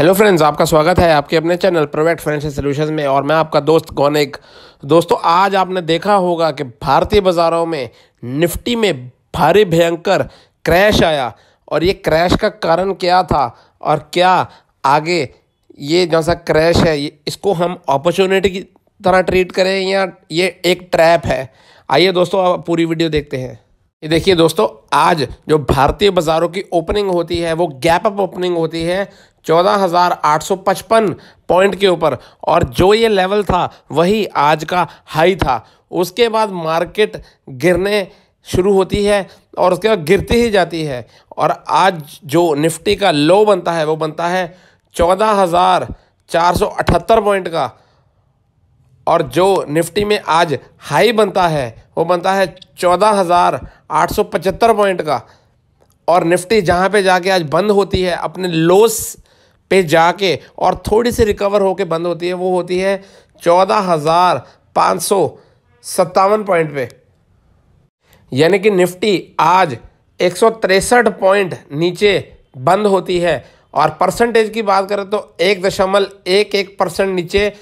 Hello friends आपका स्वागत है आपके अपने चैनल प्रोवेक्ट फाइनेंशियल सोल्यूशन में और मैं आपका दोस्त गौनिक दोस्तों आज आपने देखा होगा कि भारतीय बाजारों में निफ्टी में भारी भयंकर क्रैश आया और ये क्रैश का कारण क्या था और क्या आगे ये जैसा क्रैश है इसको हम अपॉर्चुनिटी की तरह ट्रीट करें या ये एक ट्रैप है आइए दोस्तों आप पूरी वीडियो देखते हैं ये देखिए दोस्तों आज जो भारतीय बाजारों की ओपनिंग होती है वो गैप अप ओपनिंग होती है 14,855 पॉइंट के ऊपर और जो ये लेवल था वही आज का हाई था उसके बाद मार्केट गिरने शुरू होती है और उसके बाद गिरती ही जाती है और आज जो निफ्टी का लो बनता है वो बनता है चौदह हज़ार चार सौ अठहत्तर पॉइंट का और जो निफ्टी में आज हाई बनता है वो बनता है चौदह हज़ार आठ सौ पचहत्तर पॉइंट का और निफ्टी जहाँ पे जाके आज बंद होती है अपने लोस पे जाके और थोड़ी सी रिकवर होके बंद होती है वो होती है चौदह हज़ार पाँच सौ सत्तावन पॉइंट पे यानी कि निफ्टी आज एक सौ तिरसठ पॉइंट नीचे बंद होती है और परसेंटेज की बात करें तो एक दशमलव एक एक परसेंट नीचे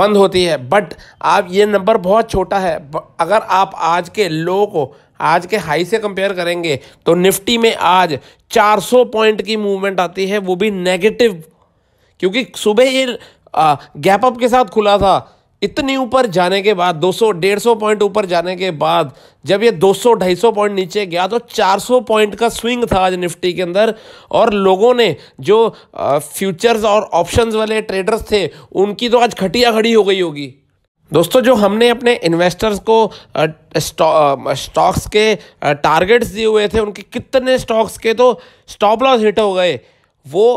बंद होती है बट आप ये नंबर बहुत छोटा है अगर आप आज के लो को आज के हाई से कंपेयर करेंगे तो निफ्टी में आज 400 पॉइंट की मूवमेंट आती है वो भी नेगेटिव क्योंकि सुबह ये गैप अप के साथ खुला था इतनी ऊपर जाने के बाद 200 150 पॉइंट ऊपर जाने के बाद जब ये 200 250 पॉइंट नीचे गया तो 400 पॉइंट का स्विंग था आज निफ्टी के अंदर और लोगों ने जो फ्यूचर्स और ऑप्शंस वाले ट्रेडर्स थे उनकी तो आज खटिया खड़ी हो गई होगी दोस्तों जो हमने अपने इन्वेस्टर्स को स्टॉक्स के टारगेट्स दिए हुए थे उनके कितने स्टॉक्स के तो स्टॉप लॉस हिट हो गए वो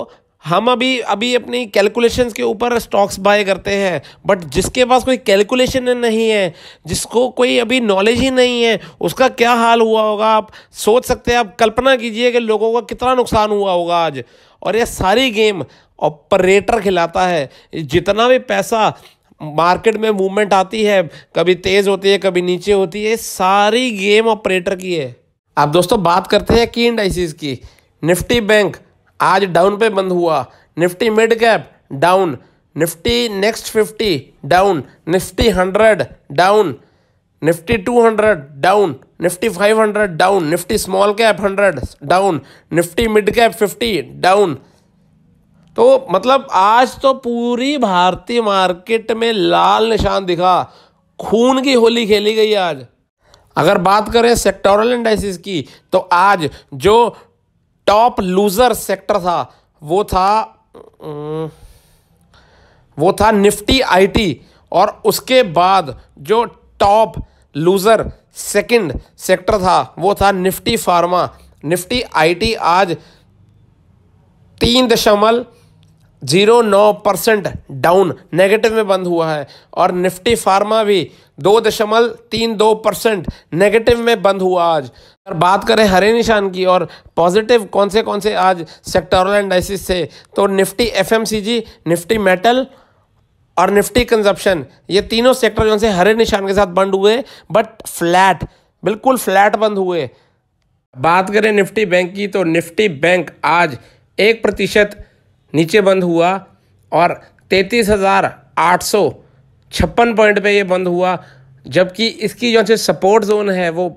हम अभी अभी अपनी कैलकुलेशंस के ऊपर स्टॉक्स बाय करते हैं बट जिसके पास कोई कैलकुलेशन नहीं है जिसको कोई अभी नॉलेज ही नहीं है उसका क्या हाल हुआ होगा आप सोच सकते हैं आप कल्पना कीजिए कि लोगों का कितना नुकसान हुआ होगा आज और यह सारी गेम ऑपरेटर खिलाता है जितना भी पैसा मार्केट में मूवमेंट आती है कभी तेज़ होती है कभी नीचे होती है सारी गेम ऑपरेटर की है अब दोस्तों बात करते हैं की इंडाइसिस की निफ्टी बैंक आज डाउन पे बंद हुआ Nifty mid cap down Nifty next fifty down Nifty hundred down Nifty two hundred down Nifty five hundred down Nifty small cap hundred down Nifty mid cap fifty down तो मतलब आज तो पूरी भारतीय मार्केट में लाल निशान दिखा खून की होली खेली गई आज अगर बात करें सेक्टोरल इंडाइसिस की तो आज जो टॉप लूजर सेक्टर था वो था वो था निफ्टी आईटी और उसके बाद जो टॉप लूज़र सेकंड सेक्टर था वो था निफ्टी फार्मा निफ्टी आईटी आज तीन दशमलव जीरो नौ परसेंट डाउन नेगेटिव में बंद हुआ है और निफ्टी फार्मा भी दो दशमलव तीन दो परसेंट नेगेटिव में बंद हुआ आज और बात करें हरे निशान की और पॉजिटिव कौन से कौन से आज सेक्टोरल एंडाइसिस से तो निफ्टी एफएमसीजी निफ्टी मेटल और निफ्टी कंजप्शन ये तीनों सेक्टर जो से हरे निशान के साथ बंद हुए बट फ्लैट बिल्कुल फ्लैट बंद हुए बात करें निफ्टी बैंक की तो निफ्टी बैंक आज एक प्रतिशत नीचे बंद हुआ और तैंतीस हज़ार आठ सौ छप्पन पॉइंट पे ये बंद हुआ जबकि इसकी जो सपोर्ट जोन है वो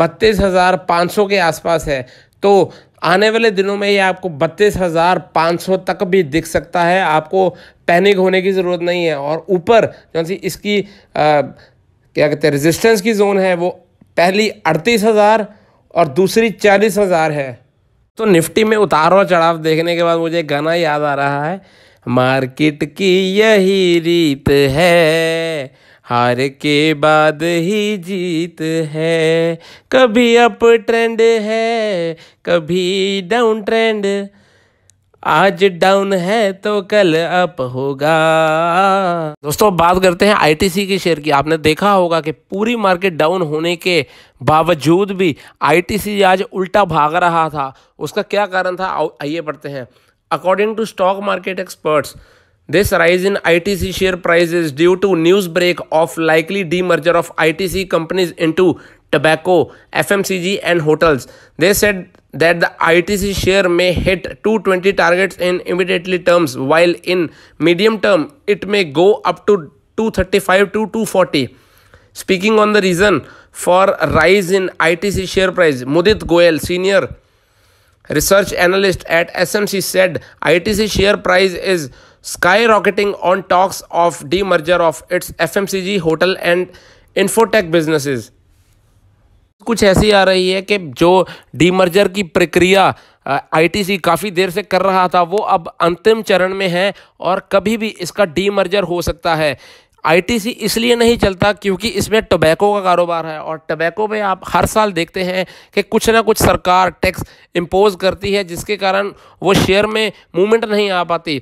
बत्तीस हज़ार पाँच सौ के आसपास है तो आने वाले दिनों में ये आपको बत्तीस हज़ार पाँच सौ तक भी दिख सकता है आपको पैनिक होने की ज़रूरत नहीं है और ऊपर जो सी इसकी आ, क्या कहते हैं रेजिस्टेंस की जोन है वो पहली अड़तीस हज़ार और दूसरी चालीस हज़ार है तो निफ्टी में उतारो चढ़ाव देखने के बाद मुझे गाना याद आ रहा है मार्केट की यही रीत है हार के बाद ही जीत है कभी अप ट्रेंड है कभी डाउन ट्रेंड आज डाउन है तो कल अप होगा दोस्तों बात करते हैं आईटीसी के शेयर की आपने देखा होगा कि पूरी मार्केट डाउन होने के बावजूद भी आईटीसी आज उल्टा भाग रहा था उसका क्या कारण था आइए पढ़ते हैं according to stock market experts this rise in I T C share in due to news break of likely the merger of I T C companies into tobacco, FMCG and hotels. They said that the ITC share may hit 220 targets in immediately terms while in medium term it may go up to 235 to 240. Speaking on the reason for rise in ITC share price, Mudit Goel, senior research analyst at SMC said ITC share price is skyrocketing on talks of demerger of its FMCG, hotel and infotech businesses. कुछ ऐसी आ रही है कि जो demerger की प्रक्रिया ITC काफ़ी देर से कर रहा था वो अब अंतिम चरण में है और कभी भी इसका डीमर्जर हो सकता है आईटीसी इसलिए नहीं चलता क्योंकि इसमें टोबैको का कारोबार है और टोबैको में आप हर साल देखते हैं कि कुछ ना कुछ सरकार टैक्स इम्पोज करती है जिसके कारण वो शेयर में मूवमेंट नहीं आ पाती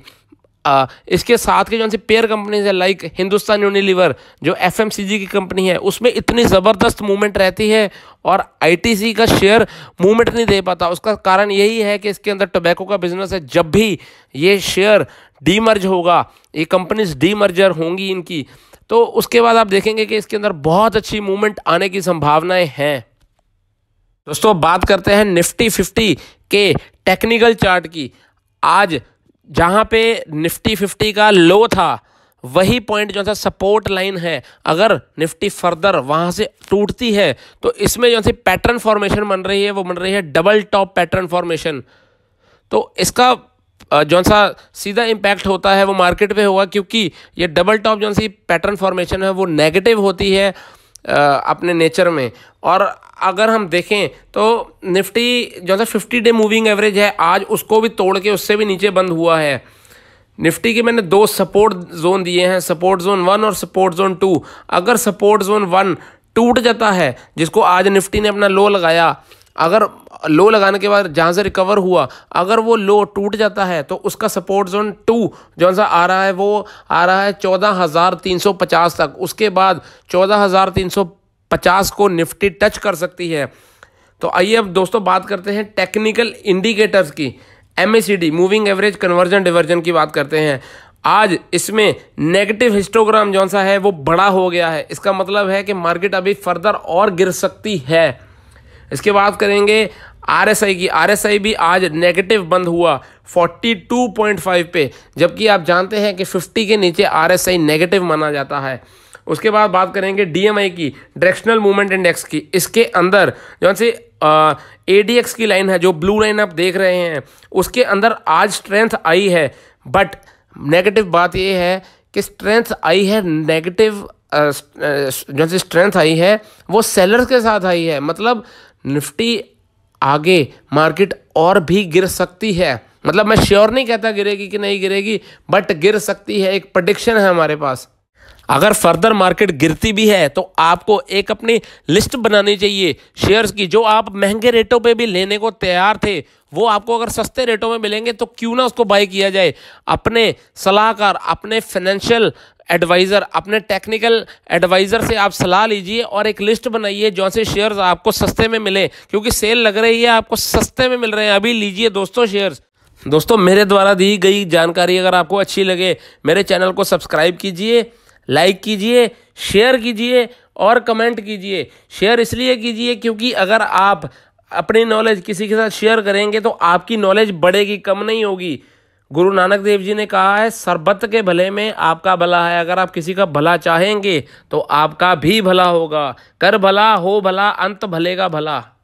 आ, इसके साथ के जो से पेयर कंपनीज है लाइक हिंदुस्तान यूनिलीवर जो एफ की कंपनी है उसमें इतनी ज़बरदस्त मूवमेंट रहती है और आईटीसी का शेयर मूवमेंट नहीं दे पाता उसका कारण यही है कि इसके अंदर टोबैको का बिजनेस है जब भी ये शेयर डीमर्ज होगा ये कंपनीज डीमर्जर होंगी इनकी तो उसके बाद आप देखेंगे कि इसके अंदर बहुत अच्छी मूवमेंट आने की संभावनाएं हैं दोस्तों बात करते हैं निफ्टी फिफ्टी के टेक्निकल चार्ट की आज जहाँ पे निफ्टी फिफ्टी का लो था वही पॉइंट जो है सपोर्ट लाइन है अगर निफ्टी फर्दर वहाँ से टूटती है तो इसमें जो है पैटर्न फॉर्मेशन बन रही है वो बन रही है डबल टॉप पैटर्न फॉर्मेशन तो इसका जो सा सीधा इम्पैक्ट होता है वो मार्केट पे होगा क्योंकि ये डबल टॉप जो सी पैटर्न फॉर्मेशन है वो नेगेटिव होती है अपने नेचर में और अगर हम देखें तो निफ्टी जो है फिफ्टी डे मूविंग एवरेज है आज उसको भी तोड़ के उससे भी नीचे बंद हुआ है निफ्टी के मैंने दो सपोर्ट जोन दिए हैं सपोर्ट जोन वन और सपोर्ट जोन टू अगर सपोर्ट जोन वन टूट जाता है जिसको आज निफ्टी ने अपना लो लगाया अगर लो लगाने के बाद जहाँ से रिकवर हुआ अगर वो लो टूट जाता है तो उसका सपोर्ट जोन टू जो सा आ रहा है वो आ रहा है चौदह हज़ार तीन सौ पचास तक उसके बाद चौदह हज़ार तीन सौ पचास को निफ्टी टच कर सकती है तो आइए अब दोस्तों बात करते हैं टेक्निकल इंडिकेटर्स की M A C D moving average convergence divergence की बात करते हैं आज इसमें नेगेटिव हिस्टोग्राम जो सा है वो बड़ा हो गया है इसका मतलब है कि मार्केट अभी फर्दर और गिर सकती है इसके बाद करेंगे आरएसआई की आरएसआई भी आज नेगेटिव बंद हुआ 42.5 पे जबकि आप जानते हैं कि 50 के नीचे आरएसआई नेगेटिव माना जाता है उसके बाद बात करेंगे डीएमआई की डायरेक्शनल मूवमेंट इंडेक्स की इसके अंदर जो से ए डी एक्स की लाइन है जो ब्लू लाइन आप देख रहे हैं उसके अंदर आज स्ट्रेंथ आई है बट नेगेटिव बात यह है कि स्ट्रेंथ आई है नेगेटिव जो स्ट्रेंथ आई है वो सेलर्स के साथ आई है मतलब निफ्टी आगे मार्केट और भी गिर सकती है मतलब मैं श्योर नहीं कहता गिरेगी कि नहीं गिरेगी बट गिर सकती है एक प्रडिक्शन है हमारे पास अगर फर्दर मार्केट गिरती भी है तो आपको एक अपनी लिस्ट बनानी चाहिए शेयर्स की जो आप महंगे रेटों पे भी लेने को तैयार थे वो आपको अगर सस्ते रेटों में मिलेंगे तो क्यों ना उसको बाई किया जाए अपने सलाहकार अपने फाइनेंशियल एडवाइज़र अपने टेक्निकल एडवाइज़र से आप सलाह लीजिए और एक लिस्ट बनाइए जो से शेयर्स आपको सस्ते में मिले क्योंकि सेल लग रही है आपको सस्ते में मिल रहे हैं अभी लीजिए दोस्तों शेयर्स दोस्तों मेरे द्वारा दी गई जानकारी अगर आपको अच्छी लगे मेरे चैनल को सब्सक्राइब कीजिए लाइक कीजिए शेयर कीजिए और कमेंट कीजिए शेयर इसलिए कीजिए क्योंकि अगर आप अपनी नॉलेज किसी के साथ शेयर करेंगे तो आपकी नॉलेज बढ़ेगी कम नहीं होगी गुरु नानक देव जी ने कहा है सरबत के भले में आपका भला है अगर आप किसी का भला चाहेंगे तो आपका भी भला होगा कर भला हो भला अंत भलेगा भला